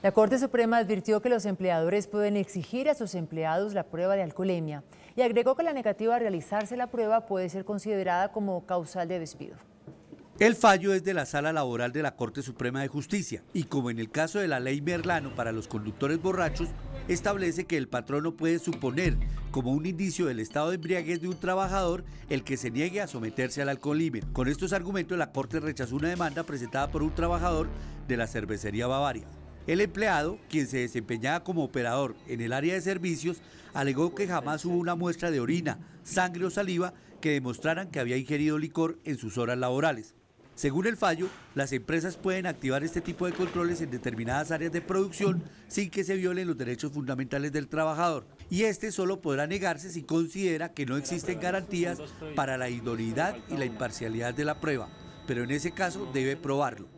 La Corte Suprema advirtió que los empleadores pueden exigir a sus empleados la prueba de alcoholemia y agregó que la negativa a realizarse la prueba puede ser considerada como causal de despido. El fallo es de la Sala Laboral de la Corte Suprema de Justicia y como en el caso de la ley Merlano para los conductores borrachos, establece que el patrono puede suponer como un indicio del estado de embriaguez de un trabajador el que se niegue a someterse al alcoholímetro. Con estos argumentos la Corte rechazó una demanda presentada por un trabajador de la cervecería Bavaria. El empleado, quien se desempeñaba como operador en el área de servicios, alegó que jamás hubo una muestra de orina, sangre o saliva que demostraran que había ingerido licor en sus horas laborales. Según el fallo, las empresas pueden activar este tipo de controles en determinadas áreas de producción sin que se violen los derechos fundamentales del trabajador. Y este solo podrá negarse si considera que no existen garantías para la idoneidad y la imparcialidad de la prueba, pero en ese caso debe probarlo.